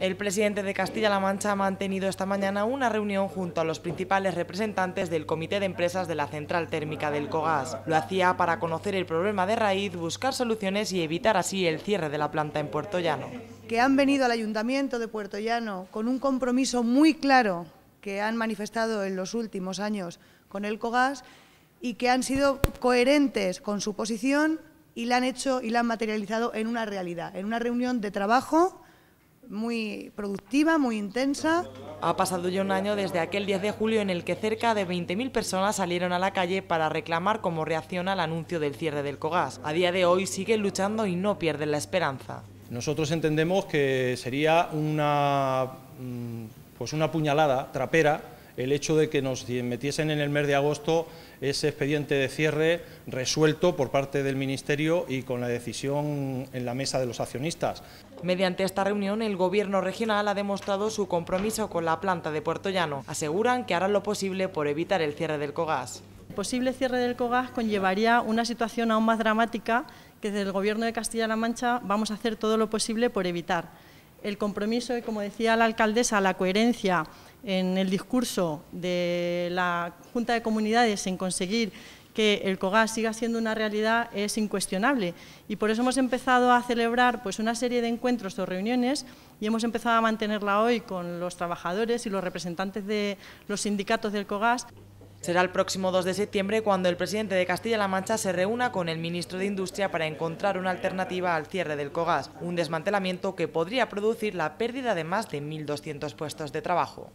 El presidente de Castilla-La Mancha ha mantenido esta mañana una reunión junto a los principales representantes del Comité de Empresas de la Central Térmica del Cogas. Lo hacía para conocer el problema de raíz, buscar soluciones y evitar así el cierre de la planta en Puerto Llano. Que han venido al Ayuntamiento de Puerto Llano con un compromiso muy claro que han manifestado en los últimos años con el Cogas y que han sido coherentes con su posición y la han hecho y la han materializado en una realidad, en una reunión de trabajo muy productiva, muy intensa. Ha pasado ya un año desde aquel 10 de julio en el que cerca de 20.000 personas salieron a la calle para reclamar como reacción al anuncio del cierre del COGAS. A día de hoy siguen luchando y no pierden la esperanza. Nosotros entendemos que sería una, mm, pues una puñalada trapera el hecho de que nos metiesen en el mes de agosto ese expediente de cierre resuelto por parte del Ministerio y con la decisión en la mesa de los accionistas. Mediante esta reunión, el Gobierno regional ha demostrado su compromiso con la planta de Puerto Llano. Aseguran que harán lo posible por evitar el cierre del COGAS. El posible cierre del COGAS conllevaría una situación aún más dramática que desde el Gobierno de Castilla-La Mancha vamos a hacer todo lo posible por evitar el compromiso y, como decía la alcaldesa, la coherencia en el discurso de la Junta de Comunidades en conseguir que el COGAS siga siendo una realidad es incuestionable y por eso hemos empezado a celebrar pues, una serie de encuentros o reuniones y hemos empezado a mantenerla hoy con los trabajadores y los representantes de los sindicatos del COGAS. Será el próximo 2 de septiembre cuando el presidente de Castilla-La Mancha se reúna con el ministro de Industria para encontrar una alternativa al cierre del COGAS, un desmantelamiento que podría producir la pérdida de más de 1.200 puestos de trabajo.